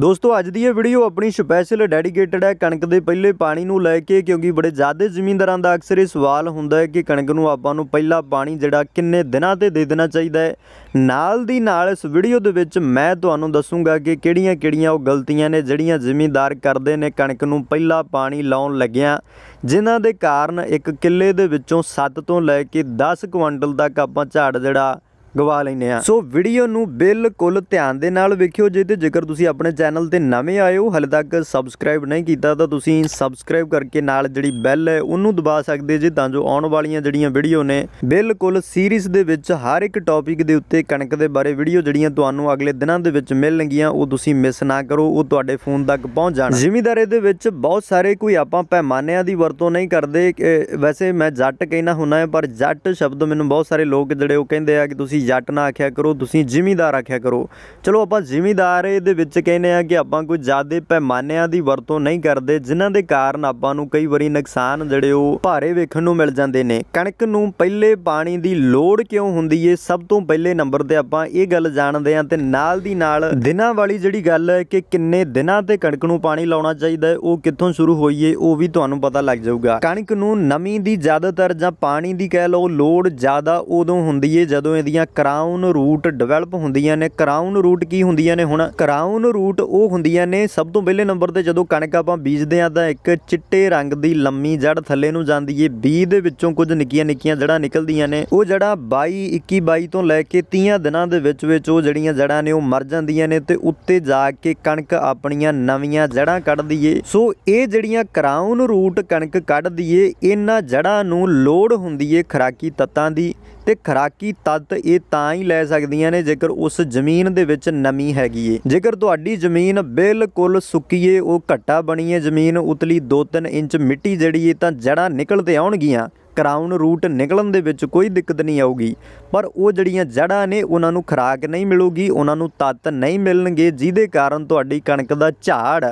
ਦੋਸਤੋ ਅੱਜ ਦੀ ਇਹ ਵੀਡੀਓ ਆਪਣੀ ਸਪੈਸ਼ਲ ਡੈਡੀਕੇਟਡ ਹੈ ਕਣਕ ਦੇ ਪਹਿਲੇ ਪਾਣੀ ਨੂੰ ਲੈ ਕੇ ਕਿਉਂਕਿ ਬੜੇ ਜ਼ਿਆਦਾ ਜ਼ਮੀਂਦਾਰਾਂ ਦਾ ਅਕਸਰ ਇਹ ਸਵਾਲ ਹੁੰਦਾ ਹੈ ਕਿ ਕਣਕ ਨੂੰ ਆਪਾਂ ਨੂੰ ਪਹਿਲਾ ਪਾਣੀ ਜਿਹੜਾ ਕਿੰਨੇ ਦਿਨਾਂ ਤੇ ਦੇ ਦੇਣਾ ਚਾਹੀਦਾ ਹੈ ਨਾਲ ਦੀ ਨਾਲ ਇਸ ਵੀਡੀਓ ਦੇ ਵਿੱਚ ਮੈਂ ਤੁਹਾਨੂੰ ਦੱਸੂਗਾ ਕਿ ਕਿਹੜੀਆਂ-ਕਿਹੜੀਆਂ ਉਹ ਗਲਤੀਆਂ ਨੇ ਜਿਹੜੀਆਂ ਜ਼ਮੀਂਦਾਰ ਕਰਦੇ ਨੇ ਕਣਕ ਨੂੰ ਪਹਿਲਾ ਪਾਣੀ ਲਾਉਣ ਲੱਗਿਆਂ ਜਿਨ੍ਹਾਂ ਦੇ ਕਾਰਨ ਇੱਕ ਕਿੱਲੇ ਦੇ ਵਿੱਚੋਂ 7 ਤੋਂ ਲੈ ਕੇ 10 ਕੁਇੰਟਲ ਤੱਕ ਆਪਾਂ ਝਾੜ ਜਿਹੜਾ ਗਵਾ ਲੈਨੇ ਆ ਸੋ ਵੀਡੀਓ ਨੂੰ ਬਿਲਕੁਲ ਧਿਆਨ ਦੇ ਨਾਲ ਵੇਖਿਓ ਜੇ ਤੇ ਜੇਕਰ ਤੁਸੀਂ ਆਪਣੇ ਚੈਨਲ ਤੇ ਨਵੇਂ ਆਏ ਹੋ ਹਲੇ ਤੱਕ ਸਬਸਕ੍ਰਾਈਬ ਨਹੀਂ ਕੀਤਾ ਤਾਂ ਤੁਸੀਂ ਸਬਸਕ੍ਰਾਈਬ ਕਰਕੇ ਨਾਲ ਜਿਹੜੀ ਬੈਲ ਹੈ ਉਹਨੂੰ ਦਬਾ ਸਕਦੇ ਜੇ ਤਾਂ ਜੋ ਆਉਣ ਵਾਲੀਆਂ ਜਿਹੜੀਆਂ ਵੀਡੀਓ ਨੇ ਬਿਲਕੁਲ ਸੀਰੀਜ਼ ਦੇ ਵਿੱਚ ਹਰ ਇੱਕ ਟੌਪਿਕ ਦੇ ਉੱਤੇ ਕਣਕ ਦੇ ਬਾਰੇ ਵੀਡੀਓ ਜਿਹੜੀਆਂ ਤੁਹਾਨੂੰ ਅਗਲੇ ਦਿਨਾਂ ਦੇ ਵਿੱਚ ਮਿਲਣਗੀਆਂ ਉਹ ਤੁਸੀਂ ਮਿਸ ਨਾ ਕਰੋ ਉਹ ਤੁਹਾਡੇ ਫੋਨ ਤੱਕ ਪਹੁੰਚ ਜਾਣ ਜ਼ਿਮੀਦਾਰੇ ਦੇ ਵਿੱਚ ਬਹੁਤ ਸਾਰੇ ਕੋਈ ਆਪਾਂ ਪੈਮਾਨਿਆਂ ਦੀ ਵਰਤੋਂ ਨਹੀਂ ਕਰਦੇ ਵੈਸੇ ਮੈਂ ਜੱਟ ਕਹਿਣਾ ਹੁੰਨਾ ਪਰ ਜੱਟ ਸ਼ਬਦ ਮੈਨੂੰ ਬਹੁਤ ਸਾਰੇ ਲੋਕ ਜਿਹੜੇ ਉਹ ਕਹਿੰਦੇ ਆ ਕਿ ਤੁਸੀਂ ਤੁਸੀਂ ਜੱਟ ਨਾ ਆਖਿਆ ਕਰੋ ਤੁਸੀਂ ਜ਼ਿਮੀਦਾਰ ਆਖਿਆ ਕਰੋ ਚਲੋ ਆਪਾਂ ਜ਼ਿਮੀਦਾਰ ਇਹਦੇ ਵਿੱਚ ਕਹਿੰਦੇ ਆ ਕਿ ਆਪਾਂ ਕੋਈ ਜ਼ਿਆਦੇ ਪੈਮਾਨਿਆਂ ਦੀ ਵਰਤੋਂ ਨਹੀਂ ਕਰਦੇ ਜਿਨ੍ਹਾਂ ਦੇ ਕਾਰਨ ਆਪਾਂ ਨੂੰ ਕਈ ਵਾਰੀ ਨੁਕਸਾਨ ਜਿਹੜੇ ਉਹ ਭਾਰੇ ਵੇਖਣ ਨੂੰ ਮਿਲ ਜਾਂਦੇ ਨੇ ਕਣਕ ਨੂੰ ਪਹਿਲੇ ਪਾਣੀ ਦੀ ਲੋੜ ਕਿਉਂ ਹੁੰਦੀ ਏ ਸਭ ਤੋਂ ਪਹਿਲੇ ਨੰਬਰ ਤੇ ਆਪਾਂ ਇਹ ਗੱਲ ਜਾਣਦੇ ਆ ਤੇ ਨਾਲ ਦੀ ਨਾਲ ਦਿਨਾਂ ਵਾਲੀ ਜਿਹੜੀ ਗੱਲ ਹੈ ਕਿ ਕਿੰਨੇ ਦਿਨਾਂ ਤੇ ਕਣਕ ਨੂੰ ਪਾਣੀ ਲਾਉਣਾ ਚਾਹੀਦਾ ਉਹ ਕਿੱਥੋਂ ਸ਼ੁਰੂ ਹੋਈ ਏ ਉਹ ਵੀ ਤੁਹਾਨੂੰ ਪਤਾ ਲੱਗ ਜਾਊਗਾ ਕਣਕ ਨੂੰ ਨਮੀ ਦੀ ਜ਼ਿਆਦਾਤਰ ਜਾਂ ਪਾਣੀ ਦੀ ਕਹਿ ਲਓ ਲੋੜ ਜ਼ਿਆਦਾ ਉਦੋਂ ਹੁੰਦੀ ਏ ਜਦੋਂ ਇਹਦੀਆਂ ਕਰਾਊਨ ਰੂਟ ਡਿਵੈਲਪ ਹੁੰਦੀਆਂ ਨੇ ਕਰਾਊਨ ਰੂਟ ਕੀ ਹੁੰਦੀਆਂ ਨੇ ਹੁਣ ਕਰਾਊਨ ਰੂਟ ਉਹ ਹੁੰਦੀਆਂ ਨੇ ਸਭ ਤੋਂ ਪਹਿਲੇ ਨੰਬਰ ਤੇ ਜਦੋਂ ਕਣਕ ਆਪਾਂ ਬੀਜਦੇ ਆਂ ਤਾਂ ਇੱਕ ਚਿੱਟੇ ਰੰਗ ਦੀ ਲੰਮੀ ਜੜ ਥੱਲੇ ਨੂੰ ਜਾਂਦੀ ਏ ਬੀਜ ਦੇ ਵਿੱਚੋਂ ਕੁਝ ਨਿੱਕੀਆਂ ਨਿੱਕੀਆਂ ਜੜਾਂ ਨਿਕਲਦੀਆਂ ਨੇ ਉਹ ਜੜਾ 22 21 22 ਤੋਂ ਲੈ ਕੇ 30 ਦਿਨਾਂ ਦੇ ਵਿੱਚ ਵਿੱਚ ਉਹ ਜੜੀਆਂ ਜੜਾਂ ਨੇ ਉਹ ਮਰ ਜਾਂਦੀਆਂ ਨੇ ਤੇ ਉੱਤੇ ਜਾ ਕੇ ਕਣਕ ਆਪਣੀਆਂ ਨਵੀਆਂ ਜੜਾਂ ਕੱਢਦੀ ਏ ਸੋ ਇਹ ਜਿਹੜੀਆਂ ਕਰਾਊਨ ਰੂਟ ਕਣਕ ਕੱਢਦੀ ਏ ਇਹਨਾਂ ਜੜਾਂ ਨੂੰ ਲੋੜ ਹੁੰਦੀ ਏ ਖਰਾਕੀ ਤੱਤਾਂ ਦੀ ਤੇ ਖਰਾਕੀ ਤੱਤ ਇਹ ਤਾਂ ਹੀ ਲੈ ਸਕਦੀਆਂ ਨੇ ਜੇਕਰ ਉਸ ਜ਼ਮੀਨ ਦੇ ਵਿੱਚ ਨਮੀ ਹੈਗੀ ਏ ਜੇਕਰ ਤੁਹਾਡੀ ਜ਼ਮੀਨ ਬਿਲਕੁਲ ਸੁੱਕੀ ਏ ਉਹ ਘੱਟਾ ਬਣੀ ਏ ਜ਼ਮੀਨ ਉਤਲੀ 2-3 ਇੰਚ ਮਿੱਟੀ ਜਿਹੜੀ ਏ ਤਾਂ ਜੜਾਂ ਨਿਕਲਦੇ ਆਉਣਗੀਆਂ ਕਰਾਊਨ ਰੂਟ ਨਿਕਲਣ ਦੇ ਵਿੱਚ ਕੋਈ ਦਿੱਕਤ ਨਹੀਂ ਆਊਗੀ ਪਰ ਉਹ ਜਿਹੜੀਆਂ ਜੜਾਂ ਨੇ ਉਹਨਾਂ ਨੂੰ ਖਰਾਕ ਨਹੀਂ ਮਿਲੂਗੀ ਉਹਨਾਂ ਨੂੰ ਤੱਤ ਨਹੀਂ ਮਿਲਣਗੇ ਜਿਹਦੇ ਕਾਰਨ ਤੁਹਾਡੀ ਕਣਕ ਦਾ ਝਾੜ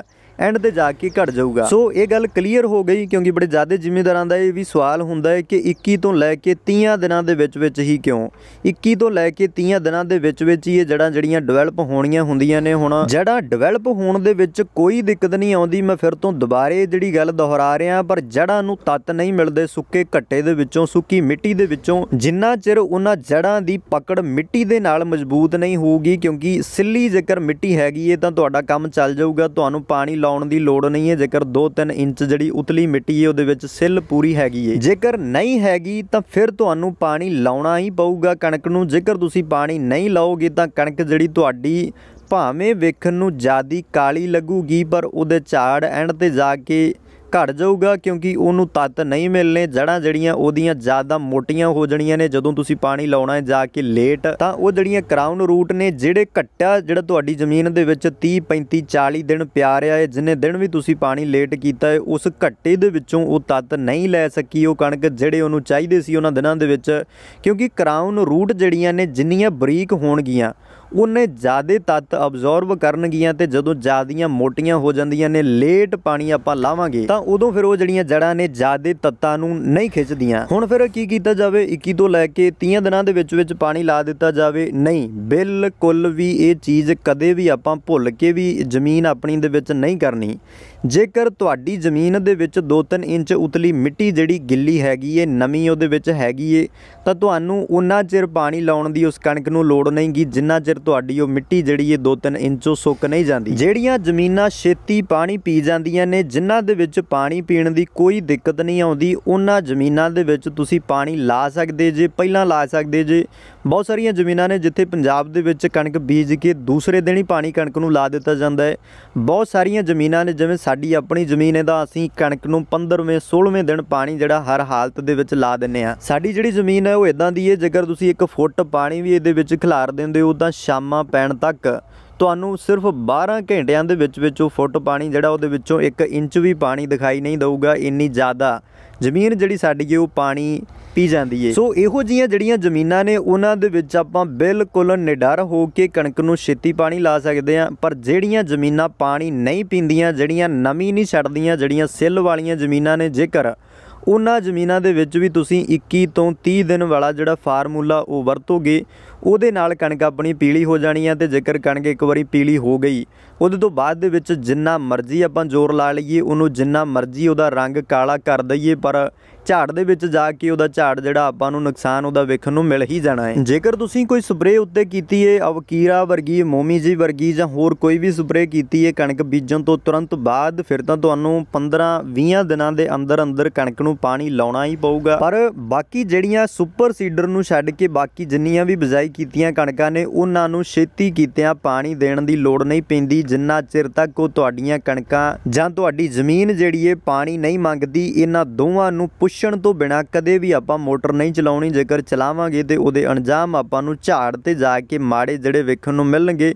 ਐਂਡ ਤੇ ਜਾ ਕੇ ਘਟ ਜਾਊਗਾ ਸੋ ਇਹ ਗੱਲ ਕਲੀਅਰ ਹੋ ਗਈ ਕਿਉਂਕਿ ਬੜੇ ਜ਼ਿਆਦਾ ਜ਼ਿੰਮੇਦਾਰਾਂ ਦਾ ਇਹ ਵੀ ਸਵਾਲ ਹੁੰਦਾ ਹੈ ਕਿ 21 ਤੋਂ ਲੈ ਕੇ 30 ਦਿਨਾਂ ਦੇ ਵਿੱਚ ਵਿੱਚ ਹੀ ਕਿਉਂ 21 ਤੋਂ ਲੈ ਕੇ 30 ਦਿਨਾਂ ਦੇ ਵਿੱਚ ਵਿੱਚ ਹੀ ਇਹ ਜੜਾਂ ਜੜੀਆਂ ਡਿਵੈਲਪ ਹੋਣੀਆਂ ਹੁੰਦੀਆਂ ਨੇ ਹੁਣ ਜੜਾਂ ਡਿਵੈਲਪ ਹੋਣ ਦੇ ਵਿੱਚ ਕੋਈ ਦਿੱਕਤ ਨਹੀਂ ਆਉਂਦੀ ਮੈਂ ਫਿਰ ਤੋਂ ਦੁਬਾਰੇ ਜਿਹੜੀ ਗੱਲ ਦੁਹਰਾ ਰਿਹਾ ਪਰ ਜੜਾਂ ਨੂੰ ਤੱਤ ਨਹੀਂ ਮਿਲਦੇ ਸੁੱਕੇ ਘੱਟੇ ਦੇ ਵਿੱਚੋਂ ਸੁੱਕੀ ਮਿੱਟੀ ਦੇ ਵਿੱਚੋਂ ਜਿੰਨਾ ਚਿਰ ਉਹਨਾਂ ਜੜਾਂ ਦੀ ਪਕੜ ਮਿੱਟੀ ਦੇ ਨਾਲ ਮਜ਼ਬੂਤ ਨਹੀਂ ਹੋਊਗੀ ਕਿਉਂਕਿ ਸਿੱਲੀ ਜੇਕਰ ਮਿੱਟੀ ਹੈਗੀ ਏ ਤਾਂ ਤੁਹਾਡਾ ਕੰਮ ਚੱਲ ਜਾਊਗਾ ਤੁਹਾਨੂੰ ਪਾਣੀ ਲਾਉਣ ਦੀ ਲੋੜ ਨਹੀਂ ਹੈ ਜੇਕਰ 2-3 ਇੰਚ ਜਿਹੜੀ ਉਤਲੀ ਮਿੱਟੀ ਹੈ ਉਹਦੇ ਵਿੱਚ ਸਿੱਲ ਪੂਰੀ ਹੈਗੀ ਹੈ ਜੇਕਰ ਨਹੀਂ ਹੈਗੀ ਤਾਂ ਫਿਰ ਤੁਹਾਨੂੰ ਪਾਣੀ ਲਾਉਣਾ ਹੀ ਪਊਗਾ ਕਣਕ ਨੂੰ ਜੇਕਰ ਤੁਸੀਂ ਪਾਣੀ ਨਹੀਂ ਲਾਓਗੇ ਤਾਂ ਕਣਕ ਜਿਹੜੀ ਤੁਹਾਡੀ ਭਾਵੇਂ ਵੇਖਣ ਨੂੰ ਜਿਆਦੀ ਕਾਲੀ ਲੱਗੂਗੀ ਪਰ ਉਹਦੇ ਝਾੜ ਐਂਡ ਤੇ ਜਾ ਕੇ ਘਟ ਜਾਊਗਾ ਕਿਉਂਕਿ ਉਹਨੂੰ ਤੱਤ ਨਹੀਂ ਮਿਲਨੇ ਜੜਾਂ ਜੜੀਆਂ ਉਹਦੀਆਂ ਜ਼ਿਆਦਾ ਮੋਟੀਆਂ ਹੋ ਜਾਣੀਆਂ ਨੇ ਜਦੋਂ ਤੁਸੀਂ ਪਾਣੀ ਲਾਉਣਾ ਹੈ ਜਾ ਕੇ ਲੇਟ ਤਾਂ ਉਹ ਜਿਹੜੀਆਂ ਕਰਾਊਨ ਰੂਟ ਨੇ ਜਿਹੜੇ ਘਟਿਆ ਜਿਹੜਾ ਤੁਹਾਡੀ ਜ਼ਮੀਨ ਦੇ ਵਿੱਚ 30 35 40 ਦਿਨ ਪਿਆ ਰਿਹਾ ਹੈ ਜਿੰਨੇ ਦਿਨ ਵੀ ਤੁਸੀਂ ਪਾਣੀ ਲੇਟ ਕੀਤਾ ਹੈ ਉਸ ਘੱਟੇ ਦੇ ਵਿੱਚੋਂ ਉਹ ਤੱਤ ਨਹੀਂ ਲੈ ਸਕੀ ਉਹ ਕਣਕ ਜਿਹੜੇ ਉਹਨੂੰ ਚਾਹੀਦੇ ਸੀ ਉਹਨਾਂ ਦਿਨਾਂ ਦੇ ਵਿੱਚ ਕਿਉਂਕਿ ਕਰਾਊਨ ਰੂਟ ਜਿਹੜੀਆਂ ਨੇ ਜਿੰਨੀਆਂ ਬਰੀਕ ਹੋਣਗੀਆਂ ਉਹਨੇ ਜ਼ਿਆਦੇ ਤੱਤ ਅਬਜ਼ੌਰਬ ਕਰਨਗੀਆਂ ਤੇ ਜਦੋਂ ਜ਼ਿਆਦੀਆਂ ਮੋਟੀਆਂ ਹੋ ਜਾਂਦੀਆਂ ਨੇ ਲੇਟ ਪਾਣੀ ਆਪਾਂ ਲਾਵਾਂਗੇ ਤਾਂ ਉਦੋਂ ਫਿਰ ਉਹ ਜਿਹੜੀਆਂ ਜੜਾਂ ਨੇ ਜ਼ਿਆਦੇ ਤੱਤਾਂ ਨੂੰ ਨਹੀਂ ਖਿੱਚਦੀਆਂ ਹੁਣ ਫਿਰ ਕੀ ਕੀਤਾ ਜਾਵੇ 21 ਤੋਂ ਲੈ ਕੇ 30 ਦਿਨਾਂ ਦੇ ਵਿੱਚ ਵਿੱਚ ਪਾਣੀ ਲਾ ਦਿੱਤਾ ਜਾਵੇ ਨਹੀਂ ਬਿਲਕੁਲ ਵੀ ਇਹ ਚੀਜ਼ ਕਦੇ ਵੀ ਆਪਾਂ ਭੁੱਲ ਕੇ ਵੀ ਜ਼ਮੀਨ ਆਪਣੀ ਦੇ ਵਿੱਚ ਨਹੀਂ ਕਰਨੀ ਜੇਕਰ ਤੁਹਾਡੀ ਜ਼ਮੀਨ ਦੇ ਵਿੱਚ 2-3 ਇੰਚ ਉਤਲੀ ਮਿੱਟੀ ਜਿਹੜੀ ਗਿੱਲੀ ਹੈਗੀ ਏ ਨਮੀ ਉਹਦੇ ਵਿੱਚ ਹੈਗੀ ਏ ਤਾਂ ਤੁਹਾਨੂੰ ਉਹਨਾਂ ਚਿਰ ਪਾਣੀ ਲਾਉਣ ਦੀ ਉਸ ਕਣਕ ਨੂੰ ਲੋੜ ਨਹੀਂਗੀ ਜਿੰਨਾ ਚਿਰ ਫਿਰ ਤੁਹਾਡੀ ਉਹ ਮਿੱਟੀ ਜਿਹੜੀ ਇਹ 2-3 ਇੰਚੋ ਸੁੱਕ ਨਹੀਂ ਜਾਂਦੀ ਜਿਹੜੀਆਂ ਜ਼ਮੀਨਾਂ ਛੇਤੀ ਪਾਣੀ ਪੀ ਜਾਂਦੀਆਂ ਨੇ ਜਿਨ੍ਹਾਂ ਦੇ ਵਿੱਚ ਪਾਣੀ ਪੀਣ ਦੀ ਕੋਈ ਦਿੱਕਤ ਨਹੀਂ ਆਉਂਦੀ ਉਹਨਾਂ ਜ਼ਮੀਨਾਂ ਦੇ ਵਿੱਚ ਤੁਸੀਂ ਪਾਣੀ ਲਾ ਸਕਦੇ ਜੇ ਪਹਿਲਾਂ ਲਾ ਸਕਦੇ ਜੇ ਬਹੁਤ ਸਾਰੀਆਂ ਜ਼ਮੀਨਾਂ ਨੇ ਜਿੱਥੇ ਪੰਜਾਬ ਦੇ ਵਿੱਚ ਕਣਕ ਬੀਜ ਕੇ ਦੂਸਰੇ ਦਿਨ ਹੀ ਪਾਣੀ ਕਣਕ ਨੂੰ ਲਾ ਦਿੱਤਾ ਜਾਂਦਾ ਹੈ ਬਹੁਤ ਸਾਰੀਆਂ ਜ਼ਮੀਨਾਂ ਨੇ ਜਿਵੇਂ ਸਾਡੀ ਆਪਣੀ ਜ਼ਮੀਨ ਹੈ ਤਾਂ ਅਸੀਂ ਕਣਕ ਨੂੰ 15ਵੇਂ 16ਵੇਂ ਦਿਨ ਪਾਣੀ ਜਿਹੜਾ ਹਰ ਹਾਲਤ ਦੇ ਵਿੱਚ ਲਾ ਦਿੰਨੇ ਆ ਸਾਡੀ ਜਿਹੜੀ ਜ਼ਮੀਨ ਹੈ ਉਹ ਇਦਾਂ ਦੀ ਹੈ ਜੇਕਰ ਤੁਸੀਂ 1 ਫੁੱਟ ਪਾਣੀ ਵੀ ਇਹਦੇ ਵਿੱਚ ਖਿਲਾਰ ਦਿੰਦੇ ਹੋ ਤਾਂ ਸ਼ਾਮਾਂ ਪੈਣ ਤੱਕ ਤੁਹਾਨੂੰ ਸਿਰਫ 12 ਘੰਟਿਆਂ ਦੇ ਵਿੱਚ ਵਿੱਚ ਉਹ ਫੁੱਟ ਪਾਣੀ ਜਿਹੜਾ ਉਹਦੇ ਵਿੱਚੋਂ 1 ਇੰਚ ਵੀ ਪਾਣੀ ਦਿਖਾਈ ਨਹੀਂ ਦਊਗਾ ਇੰਨੀ ਜ਼ਿਆਦਾ ਜ਼ਮੀਨ ਜਿਹੜੀ ਸਾਡੀ ਹੈ ਉਹ ਪਾਣੀ ਪੀ ਜਾਂਦੀ ਏ ਸੋ ਇਹੋ ਜੀਆਂ ਜਿਹੜੀਆਂ ਜ਼ਮੀਨਾਂ ਨੇ ਉਹਨਾਂ ਦੇ ਵਿੱਚ ਆਪਾਂ ਬਿਲਕੁਲ ਨਿਡਰ ਹੋ ਕੇ ਕਣਕ ਨੂੰ ਛੇਤੀ ਪਾਣੀ ਲਾ ਸਕਦੇ ਆ ਪਰ ਜਿਹੜੀਆਂ ਜ਼ਮੀਨਾਂ ਪਾਣੀ ਨਹੀਂ ਪੀਂਦੀਆਂ ਜਿਹੜੀਆਂ ਨਮੀ ਨਹੀਂ ਛੱਡਦੀਆਂ ਜਿਹੜੀਆਂ ਸਿੱਲ ਵਾਲੀਆਂ ਜ਼ਮੀਨਾਂ ਨੇ ਜੇਕਰ ਉਹਨਾਂ ਜ਼ਮੀਨਾਂ ਦੇ ਵਿੱਚ ਵੀ ਤੁਸੀਂ 21 ਤੋਂ 30 ਦਿਨ ਵਾਲਾ ਜਿਹੜਾ ਫਾਰਮੂਲਾ ਉਹ ਵਰਤੋਗੇ ਉਹਦੇ ਨਾਲ ਕਣਕ ਆਪਣੀ ਪੀਲੀ ਹੋ ਜਾਣੀ ਹੈ ਤੇ ਜੇਕਰ ਕਣਕ ਇੱਕ ਵਾਰੀ ਪੀਲੀ ਹੋ ਗਈ ਉਹਦੇ ਤੋਂ ਬਾਅਦ ਦੇ ਵਿੱਚ ਜਿੰਨਾ ਮਰਜ਼ੀ ਆਪਾਂ ਜ਼ੋਰ ਲਾ ਲਈਏ ਉਹਨੂੰ ਜਿੰਨਾ ਮਰਜ਼ੀ ਉਹਦਾ ਰੰਗ ਕਾਲਾ ਕਰ ਦਈਏ ਪਰ ਝਾੜ ਦੇ ਵਿੱਚ ਜਾ ਕੇ ਉਹਦਾ ਝਾੜ ਜਿਹੜਾ ਆਪਾਂ ਨੂੰ ਨੁਕਸਾਨ ਉਹਦਾ ਵੇਖਣ ਨੂੰ ਮਿਲ ਹੀ ਜਾਣਾ ਹੈ ਜੇਕਰ ਤੁਸੀਂ ਕੋਈ ਸਪਰੇਅ ਉੱਤੇ ਕੀਤੀ ਹੈ ਅਵਕੀਰਾ ਵਰਗੀ ਮੋਮੀ ਜੀ ਵਰਗੀ ਜਾਂ ਹੋਰ ਕੋਈ ਵੀ ਸਪਰੇਅ ਕੀਤੀ ਹੈ ਕਣਕ ਬੀਜਣ ਤੋਂ ਤੁਰੰਤ ਬਾਅਦ ਫਿਰ ਤਾਂ ਤੁਹਾਨੂੰ 15 20 ਦਿਨਾਂ ਦੇ ਅੰਦਰ ਅੰਦਰ ਕਣਕ ਨੂੰ ਪਾਣੀ ਲਾਉਣਾ ਹੀ ਪਊਗਾ ਪਰ ਬਾਕੀ ਜਿਹੜੀਆਂ ਸੁਪਰ ਸੀਡਰ ਨੂੰ ਛੱਡ ਕੇ ਬਾਕੀ ਜਿੰਨੀਆਂ ਵੀ ਬਜਾਈ ਕੀਤੀਆਂ ਕਣਕਾਂ ਨੇ ਉਹਨਾਂ ਨੂੰ ਛੇਤੀ ਕੀਤਿਆਂ ਪਾਣੀ ਦੇਣ ਦੀ ਲੋੜ ਨਹੀਂ ਪੈਂਦੀ ਜਿੰਨਾ ਚਿਰ ਤੱਕ ਉਹ ਤੁਹਾਡੀਆਂ ਕਣਕਾਂ ਜਾਂ ਤੁਹਾਡੀ ਜ਼ਮੀਨ ਜਿਹੜੀ ਹੈ ਪਾਣੀ ਨਹੀਂ ਮੰਗਦੀ ਇਹਨਾਂ ਦੋਵਾਂ ਨੂੰ ਪੁਸ਼ ਪਰਮਿਸ਼ਨ ਤੋਂ ਬਿਨਾ ਕਦੇ ਵੀ ਆਪਾਂ ਮੋਟਰ ਨਹੀਂ ਚਲਾਉਣੀ ਜੇਕਰ ਚਲਾਵਾਂਗੇ ਤੇ ਉਹਦੇ ਅੰਜਾਮ ਆਪਾਂ ਨੂੰ ਝਾੜ ਤੇ ਜਾ ਕੇ ਮਾੜੇ ਜਿਹੜੇ ਵੇਖਣ ਨੂੰ ਮਿਲਣਗੇ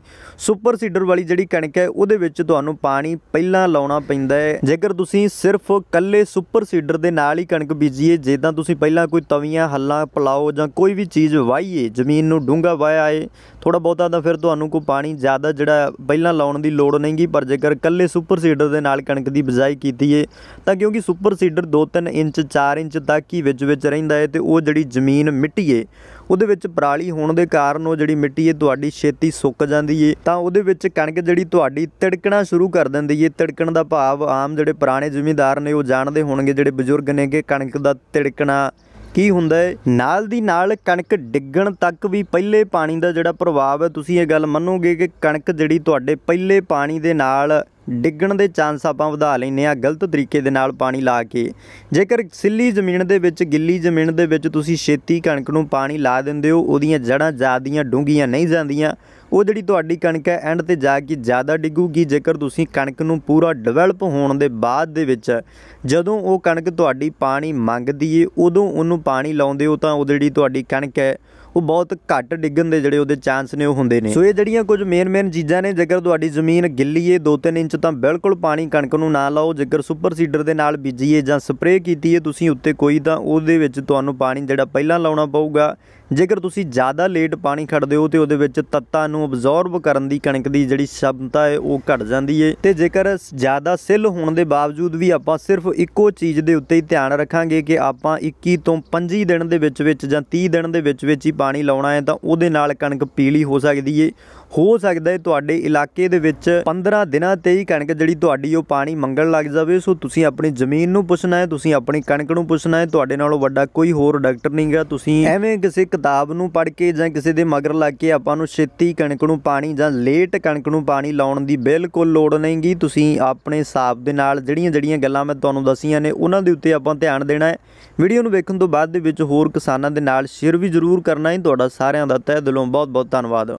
ਸੁਪਰ ਸੀਡਰ ਵਾਲੀ ਜਿਹੜੀ ਕਣਕ ਹੈ ਉਹਦੇ ਵਿੱਚ ਤੁਹਾਨੂੰ ਪਾਣੀ ਪਹਿਲਾਂ ਲਾਉਣਾ ਪੈਂਦਾ ਹੈ ਜੇਕਰ ਤੁਸੀਂ ਸਿਰਫ ਕੱਲੇ ਸੁਪਰ ਸੀਡਰ ਦੇ ਨਾਲ ਹੀ ਕਣਕ ਬੀਜੀਏ ਜੇ ਤਾਂ ਤੁਸੀਂ ਪਹਿਲਾਂ ਕੋਈ ਤਵੀਆਂ ਹੱਲਾਂ ਪਲਾਓ ਜਾਂ ਕੋਈ ਵੀ ਚੀਜ਼ ਵਾਹੀਏ ਜ਼ਮੀਨ ਨੂੰ ਡੂੰਘਾ ਵਾਇਆ ਏ ਥੋੜਾ ਬਹੁਤਾ ਤਾਂ ਫਿਰ ਤੁਹਾਨੂੰ ਕੋਈ ਪਾਣੀ ਜ਼ਿਆਦਾ ਜਿਹੜਾ ਪਹਿਲਾਂ ਲਾਉਣ ਦੀ ਲੋੜ ਨਹੀਂਗੀ ਪਰ ਜੇਕਰ ਕੱਲੇ ਸੁਪਰ ਸੀਡਰ ਦੇ ਨਾਲ ਕਣਕ ਦੀ ਬਜਾਈ ਕੀਤੀ ਏ ਤਾਂ ਕਿਉਂਕਿ ਸੁਪਰ ਸੀਡਰ 2-3 ਇੰਚ 4 ਇੰਚ ਤੱਕ ਹੀ ਵਿੱਚ ਵਿੱਚ ਰਹਿੰਦਾ ਹੈ ਤੇ ਉਹ ਜਿਹੜੀ ਜ਼ਮੀਨ ਮਿੱਟੀ ਏ ਉਹਦੇ ਵਿੱਚ ਪਰਾਲੀ ਹੋਣ ਦੇ ਕਾਰਨ ਉਹ ਜਿਹੜੀ ਮਿੱਟੀ ਏ ਤੁਹਾਡੀ ਛੇਤੀ ਸੁੱਕ ਜਾਂਦੀ ਏ ਤਾਂ ਉਹਦੇ ਵਿੱਚ ਕਣਕ ਜਿਹੜੀ ਤੁਹਾਡੀ ਤਿੜਕਣਾ ਸ਼ੁਰੂ ਕਰ ਦਿੰਦੀ ਏ ਤਿੜਕਣ ਦਾ ਭਾਵ ਆਮ ਜਿਹੜੇ ਪੁਰਾਣੇ ਜ਼ਮੀਂਦਾਰ ਨੇ ਉਹ ਜਾਣਦੇ ਹੋਣਗੇ ਜਿਹੜੇ ਬਜ਼ੁਰਗ ਨੇ ਕਿ ਕਣਕ ਦਾ ਤਿੜਕਣਾ ਕੀ ਹੁੰਦਾ ਹੈ ਨਾਲ ਦੀ ਨਾਲ ਕਣਕ ਡਿੱਗਣ ਤੱਕ ਵੀ ਪਹਿਲੇ ਪਾਣੀ ਦਾ ਜਿਹੜਾ ਪ੍ਰਭਾਵ ਹੈ ਤੁਸੀਂ ਇਹ ਗੱਲ ਮੰਨੋਗੇ ਕਿ ਕਣਕ ਜਿਹੜੀ ਤੁਹਾਡੇ ਪਹਿਲੇ ਪਾਣੀ ਦੇ ਨਾਲ ਡਿੱਗਣ ਦੇ ਚਾਂਸ ਆਪਾਂ ਵਧਾ ਲੈਨੇ ਆ ਗਲਤ ਤਰੀਕੇ ਦੇ ਨਾਲ ਪਾਣੀ ਲਾ ਕੇ ਜੇਕਰ ਸਿੱਲੀ ਜ਼ਮੀਨ ਦੇ ਵਿੱਚ ਗਿੱਲੀ ਜ਼ਮੀਨ ਦੇ ਵਿੱਚ ਤੁਸੀਂ ਛੇਤੀ ਕਣਕ ਨੂੰ ਪਾਣੀ ਲਾ ਦਿੰਦੇ ਹੋ ਉਹਦੀਆਂ ਜੜਾਂ ਜ਼ਿਆਦੀਆਂ ਡੂੰਘੀਆਂ ਨਹੀਂ ਜਾਂਦੀਆਂ ਉਹ ਜਿਹੜੀ ਤੁਹਾਡੀ ਕਣਕ ਹੈ ਐਂਡ ਤੇ ਜਾ ਕੇ ਜ਼ਿਆਦਾ ਡਿੱਗੂਗੀ ਜੇਕਰ ਤੁਸੀਂ ਕਣਕ ਨੂੰ ਪੂਰਾ ਡਿਵੈਲਪ ਹੋਣ ਦੇ ਬਾਅਦ ਦੇ ਵਿੱਚ ਜਦੋਂ ਉਹ ਕਣਕ ਤੁਹਾਡੀ ਪਾਣੀ ਮੰਗਦੀ ਏ ਉਦੋਂ ਉਹਨੂੰ ਪਾਣੀ ਲਾਉਂਦੇ ਹੋ ਤਾਂ ਉਹ ਜਿਹੜੀ ਤੁਹਾਡੀ ਕਣਕ ਹੈ ਉਹ ਬਹੁਤ ਘੱਟ ਡਿੱਗਣ ਦੇ ਜਿਹੜੇ ਉਹਦੇ ਚਾਂਸ ਨੇ ਉਹ ਹੁੰਦੇ ਨੇ ਸੋ ਇਹ ਜਿਹੜੀਆਂ ਕੁਝ ਮੇਨ ਮੇਨ ਚੀਜ਼ਾਂ ਨੇ ਜੇਕਰ ਤੁਹਾਡੀ ਜ਼ਮੀਨ ਗਿੱਲੀ ਏ 2-3 ਇੰਚ ਤਾਂ ਬਿਲਕੁਲ ਪਾਣੀ ਕਣਕ ਨੂੰ ਨਾ ਲਾਓ ਜੇਕਰ ਸੁਪਰ ਸੀਡਰ ਦੇ ਨਾਲ ਬੀਜੀਏ ਜਾਂ ਸਪਰੇਅ ਕੀਤੀ ਏ ਤੁਸੀਂ ਉੱਤੇ ਕੋਈ ਤਾਂ ਉਹਦੇ ਵਿੱਚ ਤੁਹਾਨੂੰ ਪਾਣੀ ਜਿਹੜਾ ਪਹਿਲਾਂ ਲਾਉਣਾ ਪਊਗਾ ਜੇਕਰ ਤੁਸੀਂ ਜ਼ਿਆਦਾ ਲੇਟ ਪਾਣੀ ਖੜਦੇ ਹੋ ਤੇ ਉਹਦੇ ਵਿੱਚ ਤੱਤਾਂ ਨੂੰ ਅਬਜ਼ੌਰਬ ਕਰਨ ਦੀ ਕਣਕ ਦੀ ਜਿਹੜੀ ਸ਼ਮਤਾ ਹੈ ਉਹ ਘਟ ਜਾਂਦੀ ਹੈ ਤੇ ਜੇਕਰ ਜ਼ਿਆਦਾ ਸਿੱਲ ਹੋਣ ਦੇ ਬਾਵਜੂਦ ਵੀ ਆਪਾਂ ਸਿਰਫ ਇੱਕੋ ਚੀਜ਼ ਦੇ ਉੱਤੇ ਹੀ ਧਿਆਨ ਰੱਖਾਂਗੇ ਕਿ ਆਪਾਂ 21 ਤੋਂ 25 ਦਿਨ ਦੇ ਵਿੱਚ ਵਿੱਚ ਜਾਂ 30 ਦਿਨ ਦੇ ਵਿੱਚ ਵਿੱਚ ਹੀ ਪਾਣੀ ਲਾਉਣਾ ਹੈ ਤਾਂ ਉਹਦੇ ਨਾਲ ਕਣਕ ਪੀਲੀ ਹੋ ਸਕਦੀ ਹੈ ਹੋ ਸਕਦਾ ਹੈ ਤੁਹਾਡੇ ਇਲਾਕੇ ਦੇ ਵਿੱਚ 15 ਦਿਨਾਂ ਤੇ ਹੀ ਕਣਕ ਜਿਹੜੀ ਤੁਹਾਡੀ ਉਹ ਪਾਣੀ ਮੰਗਣ ਲੱਗ ਜਾਵੇ ਸੋ ਤੁਸੀਂ ਆਪਣੀ ਜ਼ਮੀਨ ਨੂੰ ਪੁੱਛਣਾ ਹੈ ਤੁਸੀਂ ਆਪਣੀ ਕਣਕ ਨੂੰ ਪੁੱਛਣਾ ਹੈ ਤੁਹਾਡੇ ਨਾਲੋਂ ਵੱਡਾ ਕੋਈ ਹੋਰ ਡਾਕਟਰ ਨਹੀਂਗਾ ਤੁਸੀਂ ਐਵੇਂ ਕਿਸੇ ਕਿਤਾਬ ਨੂੰ ਪੜ੍ਹ ਕੇ ਜਾਂ ਕਿਸੇ ਦੇ ਮਗਰ ਲੱਗ ਕੇ ਆਪਾਂ ਨੂੰ ਛੇਤੀ ਕਣਕ ਨੂੰ ਪਾਣੀ ਜਾਂ ਲੇਟ ਕਣਕ ਨੂੰ ਪਾਣੀ ਲਾਉਣ ਦੀ ਬਿਲਕੁਲ ਲੋੜ ਨਹੀਂਗੀ ਤੁਸੀਂ ਆਪਣੇ ਹਿਸਾਬ ਦੇ ਨਾਲ ਜਿਹੜੀਆਂ ਜਿਹੜੀਆਂ ਗੱਲਾਂ ਮੈਂ ਤੁਹਾਨੂੰ ਦੱਸੀਆਂ ਨੇ ਉਹਨਾਂ ਦੇ ਉੱਤੇ ਆਪਾਂ ਧਿਆਨ ਦੇਣਾ ਹੈ ਵੀਡੀਓ ਨੂੰ ਵੇਖਣ ਤੋਂ ਬਾਅਦ ਦੇ ਵਿੱਚ ਹੋਰ ਕਿਸਾਨਾਂ ਦੇ ਨਾਲ ਸ਼ੇਅਰ ਵੀ ਜ਼ਰੂਰ ਕਰਨਾ ਹੈ ਤੁਹਾਡਾ ਸਾਰਿਆਂ ਦਾ ਤਹਿ ਦਿਲੋਂ ਬਹੁਤ ਬਹੁਤ ਧੰਨਵਾਦ